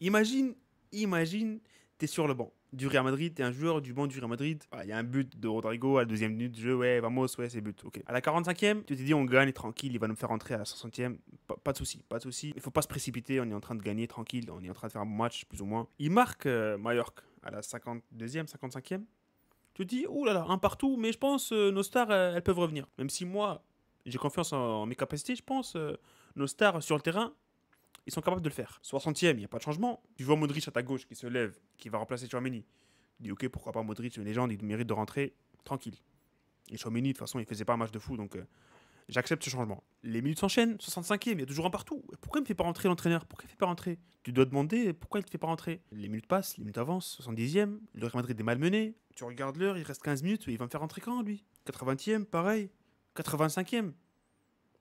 Imagine, imagine, t'es sur le banc du Real Madrid, t'es un joueur du banc du Real Madrid. Il y a un but de Rodrigo à la deuxième minute du jeu, ouais, Vamos, ouais, c'est but. Ok. À la 45e, tu t'es dit, on gagne, tranquille, il va nous faire rentrer à la 60e. Pas, de souci, pas de souci. Il faut pas se précipiter, on est en train de gagner, tranquille, on est en train de faire un match, plus ou moins. Il marque euh, Mallorca à la 52e, 55e. Tu te dis, oh là là, un partout, mais je pense euh, nos stars, euh, elles peuvent revenir. Même si moi, j'ai confiance en, mes capacités, je pense, nos stars sur le terrain, ils sont capables de le faire. 60e, il n'y a pas de changement. Tu vois Modric à ta gauche qui se lève, qui va remplacer Chouameni. Tu dis, ok, pourquoi pas Modric, c'est une légende, il mérite de rentrer, tranquille. Et Chouameni, de toute façon, il faisait pas un match de fou, donc euh, j'accepte ce changement. Les minutes s'enchaînent, 65e, il y a toujours un partout. Pourquoi il ne fait pas rentrer l'entraîneur Pourquoi il ne fait pas rentrer Tu dois demander pourquoi il ne te fait pas rentrer. Les minutes passent, les minutes avancent, 70e, le Real Madrid est malmené. Tu regardes l'heure, il reste 15 minutes, il va me faire rentrer quand lui 80e, pareil. 85e.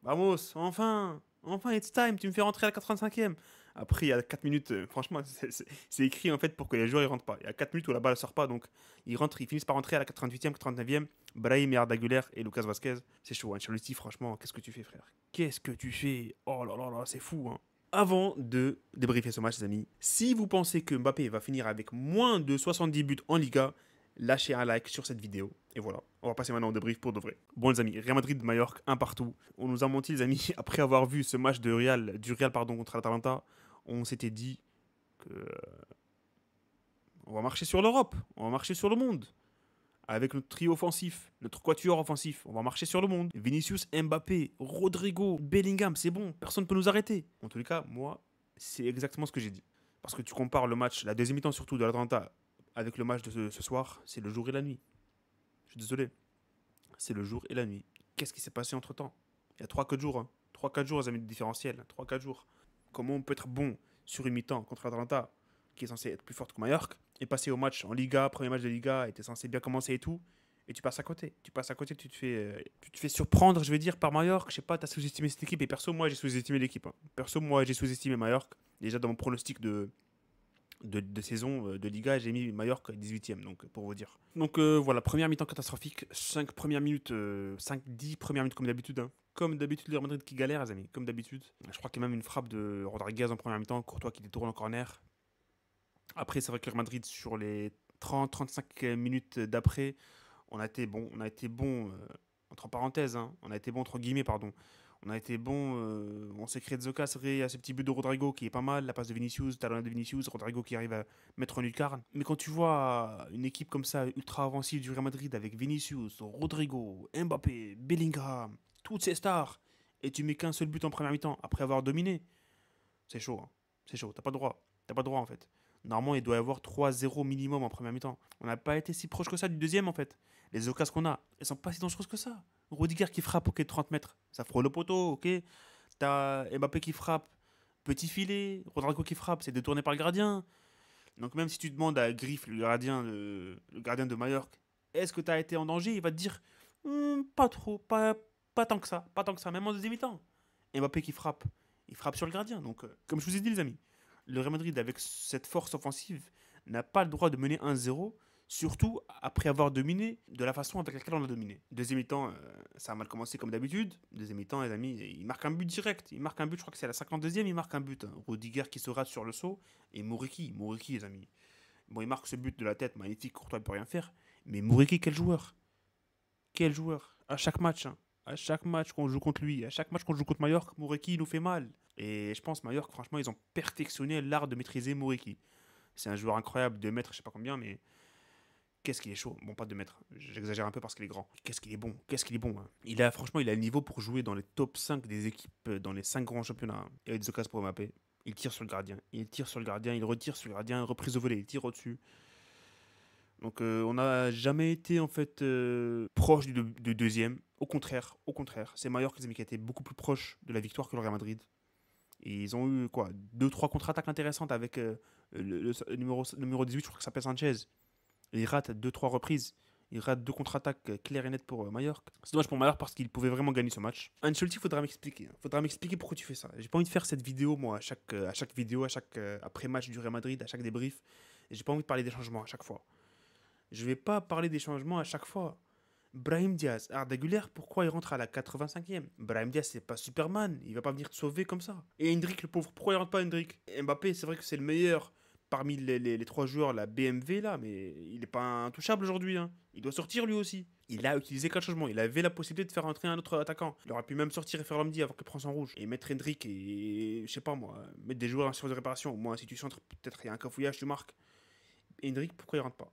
Vamos, enfin Enfin, it's time, tu me fais rentrer à la 85e. Après, il y a 4 minutes, euh, franchement, c'est écrit en fait pour que les joueurs ne rentrent pas. Il y a 4 minutes où la balle ne sort pas, donc ils, rentrent, ils finissent par rentrer à la 88e, 89e. Brahim et Arda et Lucas Vasquez. C'est chaud, Ancelotti, hein. franchement, qu'est-ce que tu fais, frère Qu'est-ce que tu fais Oh là là là, c'est fou, hein. Avant de débriefer ce match, les amis, si vous pensez que Mbappé va finir avec moins de 70 buts en Liga, lâchez un like sur cette vidéo. Et voilà, on va passer maintenant au débrief pour de vrai. Bon les amis, Real Madrid, Mallorca, un partout. On nous a menti les amis, après avoir vu ce match de Real, du Real pardon, contre l'Atalanta, on s'était dit que... On va marcher sur l'Europe, on va marcher sur le monde. Avec notre trio offensif, notre quatuor offensif, on va marcher sur le monde. Vinicius, Mbappé, Rodrigo, Bellingham, c'est bon, personne ne peut nous arrêter. En tous les cas, moi, c'est exactement ce que j'ai dit. Parce que tu compares le match, la deuxième mi-temps surtout de l'Atalanta avec le match de ce soir, c'est le jour et la nuit. Je suis désolé. C'est le jour et la nuit. Qu'est-ce qui s'est passé entre temps Il y a 3-4 jours. 3-4 hein. jours, les amis de différentiel. 3-4 jours. Comment on peut être bon sur une mi-temps contre Atlanta, qui est censé être plus forte que Mallorca, et passer au match en Liga, premier match de Liga, et censé bien commencer et tout, et tu passes à côté. Tu passes à côté, tu te fais, euh, tu te fais surprendre, je vais dire, par Mallorca. Je sais pas, as sous-estimé cette équipe, et perso, moi, j'ai sous-estimé l'équipe. Hein. Perso, moi, j'ai sous-estimé Mallorca. Déjà dans mon pronostic de, de, saison euh, de Liga, j'ai mis Mallorca 18ème, donc pour vous dire. Donc euh, voilà, première mi-temps catastrophique, 5 premières minutes, 5-10 euh, premières minutes comme d'habitude. Hein. Comme d'habitude, le Real Madrid qui galère, les amis, comme d'habitude. Je crois qu'il y a même une frappe de Rodriguez en première mi-temps, Courtois qui détourne en corner. Après, c'est vrai que Real Madrid, sur les 30-35 minutes d'après, on a été bon, on a été bon, entre parenthèses, hein, on a été bon entre guillemets, pardon. On a été bon. on s'est créé des occasions. Il a ce petit but de Rodrigo qui est pas mal. La passe de Vinicius, talent de Vinicius, Rodrigo qui arrive à mettre en lucarne. Mais quand tu vois une équipe comme ça, ultra avancée du Real Madrid, avec Vinicius, Rodrigo, Mbappé, Bellingham, toutes ces stars, et tu mets qu'un seul but en première mi-temps après avoir dominé, c'est chaud. Hein. C'est chaud. T'as pas le droit. T'as pas le droit en fait. Normalement, il doit y avoir 3-0 minimum en première mi-temps. On n'a pas été si proche que ça du deuxième, en fait. Les occasions qu'on a, elles sont pas si dangereuses que ça. Rodiger qui frappe, au ok, 30 mètres, ça frôle le poteau, ok. T'as Mbappé qui frappe, petit filet. Rodrigo qui frappe, c'est détourné par le gardien. Donc même si tu demandes à Griff, le gardien, le, gardien de Mallorca, est-ce que t'as été en danger Il va te dire, hum, pas trop, pas, tant que ça, pas tant que ça, même en deuxième mi-temps. Mbappé qui frappe, il frappe sur le gardien. Donc, euh, comme je vous ai dit, les amis, le Real Madrid, avec cette force offensive, n'a pas le droit de mener 1-0, surtout après avoir dominé de la façon avec laquelle on a dominé. Deuxième mi-temps, euh, ça a mal commencé comme d'habitude. Deuxième mi-temps, les amis, il marque un but direct. Il marque un but, je crois que c'est à la 52e, il marque un but. Hein. Rodiger qui se rate sur le saut et Moriki, Moriki, les amis. Bon, il marque ce but de la tête, magnifique, Courtois ne peut rien faire. Mais Moriki, quel joueur Quel joueur À chaque match, hein. À chaque match qu'on joue contre lui, à chaque match qu'on joue contre Mallorca, Moreki nous fait mal. Et je pense Mallorca, franchement, ils ont perfectionné l'art de maîtriser Moreki. C'est un joueur incroyable, de mètres, je sais pas combien, mais qu'est-ce qu'il est chaud. Bon, pas de mètres, j'exagère un peu parce qu'il est grand. Qu'est-ce qu'il est bon, qu'est-ce qu'il est bon. Hein. Il a, franchement, il a le niveau pour jouer dans les top 5 des équipes, dans les 5 grands championnats. Il a des occasions pour mapper. Il tire sur le gardien, il tire sur le gardien, il retire sur le gardien, reprise au volet, il tire au-dessus. Donc euh, on n'a jamais été en fait euh, proche du, deuxième. Au contraire, au contraire, c'est Mallorca qui a été beaucoup plus proche de la victoire que le Real Madrid. Et ils ont eu quoi deux trois contre-attaques intéressantes avec euh, le, numéro 18, je crois que ça s'appelle Sanchez. Il rate deux trois reprises. Il rate deux contre-attaques claires et nettes pour Mallorca. C'est dommage pour Mallorca parce qu'il pouvait vraiment gagner ce match. Ancelotti, faudra m'expliquer. Hein. Faudra m'expliquer pourquoi tu fais ça. J'ai pas envie de faire cette vidéo moi à chaque à chaque vidéo, à chaque après-match du Real Madrid, à chaque débrief. J'ai pas envie de parler des changements à chaque fois. Je vais pas parler des changements à chaque fois. Brahim Diaz, Ardaguler, pourquoi il rentre à la 85e Brahim Diaz, c'est pas Superman, il va pas venir te sauver comme ça. Et Hendrik, le pauvre, pourquoi il rentre pas Hendrik? Mbappé, c'est vrai que c'est le meilleur parmi les, trois joueurs, la BMW là, mais il est pas intouchable aujourd'hui. Hein. Il doit sortir lui aussi. Il a utilisé quatre changement, Il avait la possibilité de faire entrer un autre attaquant. Il aurait pu même sortir et faire avant qu'il prenne son rouge. Et mettre Hendrik et, je sais pas moi, mettre des joueurs en situation de réparation. Au moins, si tu centres, peut-être il y a un cafouillage, tu marques. Hendrik pourquoi il rentre pas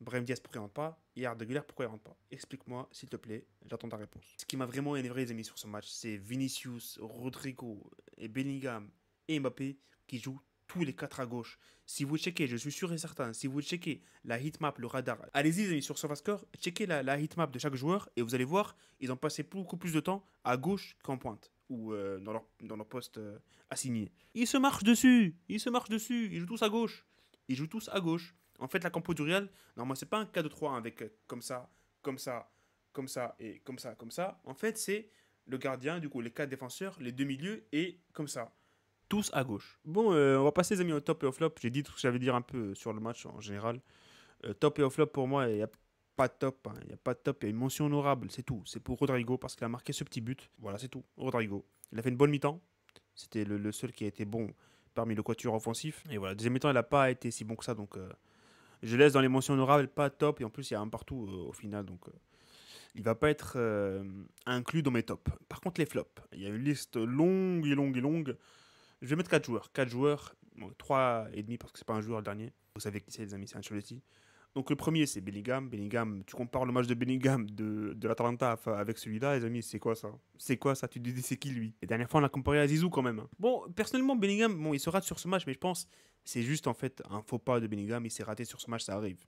Brahim Diaz, pourquoi il rentre pas Et de Güler, pourquoi il rentre pas Explique-moi, s'il te plaît, j'attends ta réponse. Ce qui m'a vraiment énervé, les amis, sur ce match, c'est Vinicius, Rodrigo et Bellingham et Mbappé qui jouent tous les quatre à gauche. Si vous checkez, je suis sûr et certain, si vous checkez la hitmap, le radar, allez-y les amis sur SofaScore, checkez la, la hitmap de chaque joueur et vous allez voir, ils ont passé beaucoup plus de temps à gauche qu'en pointe ou euh, dans, leur, poste euh, assigné. Ils se marchent dessus, ils se marchent dessus, ils jouent tous à gauche, ils jouent tous à gauche. En fait, la compo du Real, normalement, c'est pas un 4-3 hein, avec euh, comme ça, comme ça, comme ça et comme ça, comme ça. En fait, c'est le gardien, du coup, les quatre défenseurs, les deux milieux et comme ça. Tous à gauche. Bon, euh, on va passer, les amis, au top et au flop. J'ai dit tout ce que j'avais à dire un peu euh, sur le match en général. top et au flop, pour moi, il n'y a pas de top. Hein. Il n'y a pas de top. Il y a une mention honorable, c'est tout. C'est pour Rodrigo parce qu'il a marqué ce petit but. Voilà, c'est tout. Rodrigo. Il a fait une bonne mi-temps. C'était le, seul qui a été bon parmi le quatuor offensif. Et voilà, deuxième mi-temps, il n'a pas été si bon que ça. Donc. Je laisse dans les mentions honorables, pas top. Et en plus, il y a un partout euh, au final. Donc, euh, il va pas être euh, inclus dans mes tops. Par contre, les flops. Il y a une liste longue et longue et longue. Je vais mettre 4 joueurs. Quatre joueurs, Trois et demi parce que c'est pas un joueur le dernier. Vous savez qui c'est, les amis, c'est Ancelotti. Donc le premier, c'est Bellingham. Bellingham, tu compares le match de Bellingham de, de l'Atalanta avec celui-là, les amis, c'est quoi ça C'est quoi ça Tu te dis, c'est qui lui Et dernière fois, on l'a comparé à Zizou quand même. Hein. Bon, personnellement, Bellingham, bon, il se rate sur ce match, mais je pense c'est juste en fait un faux pas de Bellingham, il s'est raté sur ce match, ça arrive.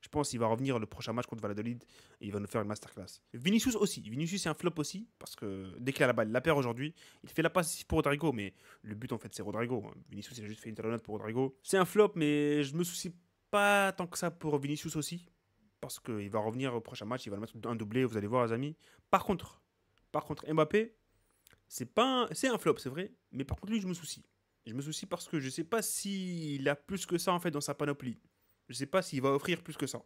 Je pense qu'il va revenir le prochain match contre Valladolid et il va nous faire une masterclass. Vinicius aussi. Vinicius, c'est un flop aussi parce que dès qu'il a la balle, il la perd aujourd'hui. Il fait la passe pour Rodrigo, mais le but en fait, c'est Rodrigo. Hein. Vinicius, il a juste fait une talonnade pour Rodrigo. C'est un flop, mais je ne me soucie pas tant que ça pour Vinicius aussi parce qu'il va revenir au prochain match. Il va le mettre un doublé, vous allez voir, les amis. Par contre, par contre Mbappé, c'est pas c'est un flop, c'est vrai, mais par contre, lui, je me soucie. Je me soucie parce que je ne sais pas s'il a plus que ça en fait dans sa panoplie. Je ne sais pas s'il va offrir plus que ça.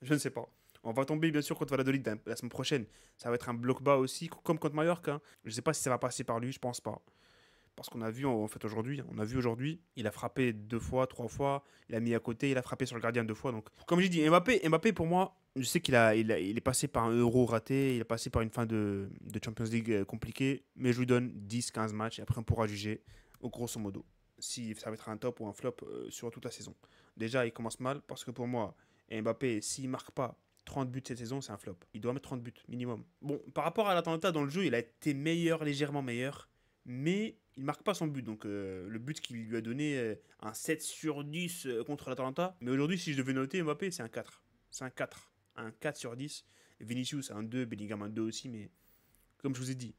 Je ne sais pas. On va tomber bien sûr contre Valladolid la semaine prochaine. Ça va être un bloc bas aussi, comme contre Mallorca. Hein. Je ne sais pas si ça va passer par lui, je pense pas. Parce qu'on a vu en fait aujourd'hui, on a vu aujourd'hui, il a frappé deux fois, trois fois, il a mis à côté, il a frappé sur le gardien deux fois. Donc, comme j'ai dit, Mbappé, Mbappé pour moi, je sais qu'il a, il est passé par un euro raté, il est passé par une fin de, de Champions League euh, compliquée, mais je lui donne 10-15 matchs et après on pourra juger grosso modo, si ça va être un top ou un flop euh, sur toute la saison. Déjà, il commence mal parce que pour moi, Mbappé, s'il marque pas 30 buts cette saison, c'est un flop. Il doit mettre 30 buts minimum. Bon, par rapport à l'Atalanta dans le jeu, il a été meilleur, légèrement meilleur, mais il marque pas son but. Donc euh, le but qu'il lui a donné, euh, un 7 sur 10 contre l'Atalanta. Mais aujourd'hui, si je devais noter Mbappé, c'est un 4. C'est un 4. Un 4 sur 10. Vinicius, un 2. Bellingham, un 2 aussi, mais comme je vous ai dit,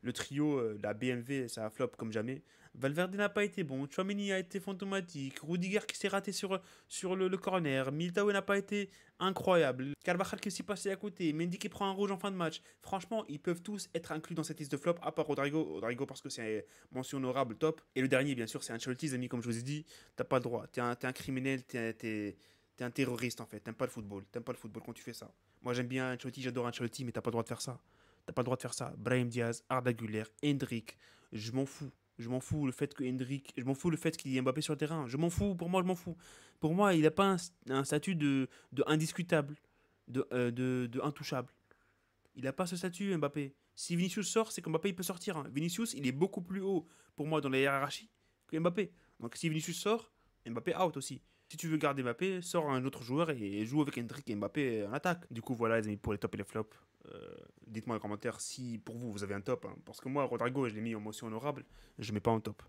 le trio, la BMW, ça flop comme jamais. Valverde n'a pas été bon, Chouameni a été fantomatique, Rudiger qui s'est raté sur, sur le, corner, Militao n'a pas été incroyable, Carvajal qui s'est passé à côté, Mendy qui prend un rouge en fin de match. Franchement, ils peuvent tous être inclus dans cette liste de flop. à part Rodrigo, Rodrigo parce que c'est mention honorable, top. Et le dernier, bien sûr, c'est Ancelotti, les amis, comme je vous ai dit, t'as pas le droit, t'es un, un criminel, t'es es, un terroriste en fait, t'aimes pas le football, t'aimes pas le football quand tu fais ça. Moi j'aime bien Ancelotti, j'adore Ancelotti, mais t'as pas le droit de faire ça. T'as pas le droit de faire ça. Brahim Diaz, Arda Güler, Hendrik, je m'en fous. Je m'en fous le fait que Hendrik, je m'en fous le fait qu'il y ait Mbappé sur le terrain. Je m'en fous, pour moi, je m'en fous. Pour moi, il n'a pas un, statut de, de indiscutable, de, euh, de, intouchable. Il n'a pas ce statut, Mbappé. Si Vinicius sort, c'est Mbappé il peut sortir. Hein. Vinicius, il est beaucoup plus haut, pour moi, dans la hiérarchie que Mbappé. Donc si Vinicius sort, Mbappé out aussi. Si tu veux garder Mbappé, sors un autre joueur et joue avec Hendrik et Mbappé en attaque. Du coup, voilà les amis pour les tops et les flops. Euh, dites-moi en commentaire si pour vous vous avez un top. Hein. parce que moi, Rodrigo, je l'ai mis en motion honorable. Je ne mets pas en top.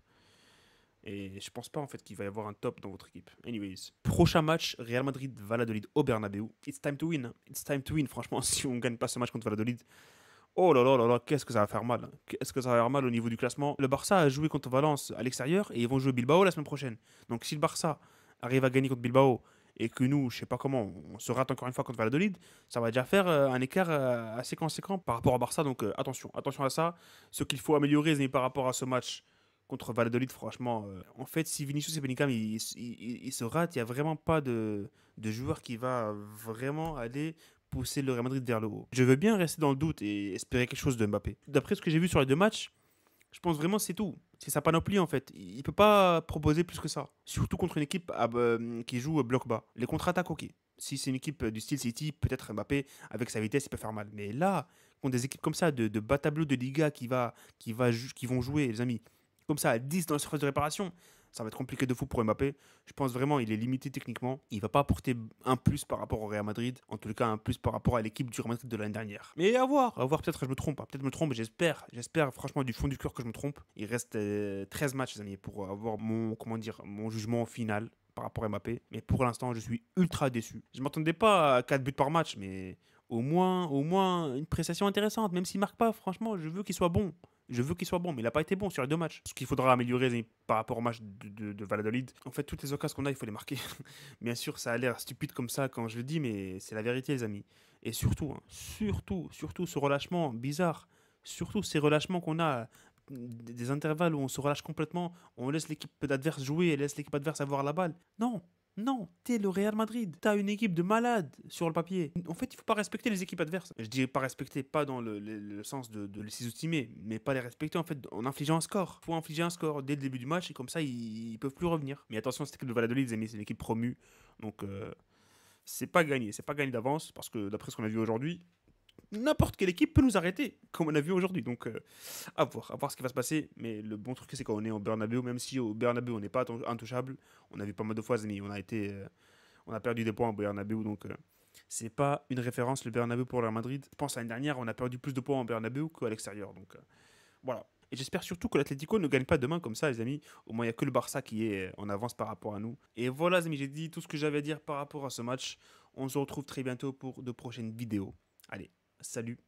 Et je pense pas en fait qu'il va y avoir un top dans votre équipe. Anyways, prochain match Real Madrid Valladolid au Bernabeu. It's time to win. Hein. It's time to win. Franchement, si on gagne pas ce match contre Valladolid, oh là là là là, qu'est-ce que ça va faire mal. Qu'est-ce que ça va faire mal au niveau du classement. Le Barça a joué contre Valence à l'extérieur et ils vont jouer Bilbao la semaine prochaine. Donc si le Barça arrive à gagner contre Bilbao et que nous, je sais pas comment, on se rate encore une fois contre Valladolid, ça va déjà faire euh, un écart euh, assez conséquent par rapport à Barça. Donc euh, attention, attention à ça. Ce qu'il faut améliorer par rapport à ce match contre Valladolid, franchement, en fait, si Vinicius et Benicam, ils, il, se ratent, il n'y a vraiment pas de, de joueur qui va vraiment aller pousser le Real Madrid vers le haut. Je veux bien rester dans le doute et espérer quelque chose de Mbappé. D'après ce que j'ai vu sur les deux matchs, je pense vraiment c'est tout c'est sa panoplie en fait. Il peut pas proposer plus que ça. Surtout contre une équipe ah, bah, hum, qui joue bloc bas. Les contre-attaques, ok. Si c'est une équipe euh, du style City, peut-être Mbappé, avec sa vitesse, il peut faire mal. Mais là, contre des équipes comme ça, de, bas tableau de Liga qui, va, qui, va, qui vont jouer, les amis, comme ça, à 10 dans la surface de réparation, ça va être compliqué de fou pour Mbappé. Je pense vraiment il est limité techniquement. Il va pas apporter un plus par rapport au Real Madrid, en tout cas un plus par rapport à l'équipe du Real Madrid de l'année dernière. Mais à voir, à voir, peut-être que je me trompe, hein. peut-être me trompe, j'espère, j'espère franchement du fond du cœur que je me trompe. Il reste 13 euh, matchs, amis, pour avoir mon, comment dire, mon jugement final par rapport à Mbappé. Mais pour l'instant, je suis ultra déçu. Je m'attendais pas à 4 buts par match, mais au moins, au moins une prestation intéressante. Même s'il marque pas, franchement, je veux qu'il soit bon. Je veux qu'il soit bon, mais il n'a pas été bon sur les deux matchs. Ce qu'il faudra améliorer par rapport au match de, Valadolid. En fait, toutes les occasions qu'on a, il faut les marquer. Bien sûr, ça a l'air stupide comme ça quand je le dis, mais c'est la vérité, les amis. Et surtout, hein, surtout, surtout ce relâchement bizarre. Surtout ces relâchements qu'on a des intervalles où on se relâche complètement, on laisse l'équipe adverse jouer et laisse l'équipe adverse avoir la balle. Non, non, t'es le Real Madrid. T'as une équipe de malades sur le papier. En fait, il faut pas respecter les équipes adverses. Je dis pas respecter, pas dans le, sens de, les sous-estimer, mais pas les respecter en fait en infligeant un score. Faut infliger un score dès le début du match et comme ça ils, peuvent plus revenir. Mais attention, cette équipe de Valladolid, les amis, c'est une équipe promue, donc. Euh, c'est pas gagné, c'est pas gagné d'avance parce que d'après ce qu'on a vu aujourd'hui, n'importe quelle équipe peut nous arrêter, comme on a vu aujourd'hui. Donc, euh, à voir, à voir ce qui va se passer. Mais le bon truc, c'est qu'on est en Bernabeu, même si au Bernabeu, on n'est pas intouchable. On a vu pas mal de fois, mais on a été, euh, on a perdu des points au Bernabeu, donc. Euh, c'est pas une référence le Bernabeu pour le Madrid. Je pense l'année dernière, on a perdu plus de points en Bernabeu qu'à l'extérieur. Donc voilà. Et j'espère surtout que l'Atlético ne gagne pas demain comme ça, les amis. Au moins, il n'y a que le Barça qui est en avance par rapport à nous. Et voilà, les amis, j'ai dit tout ce que j'avais à dire par rapport à ce match. On se retrouve très bientôt pour de prochaines vidéos. Allez, Salut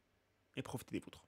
et profitez des vôtres.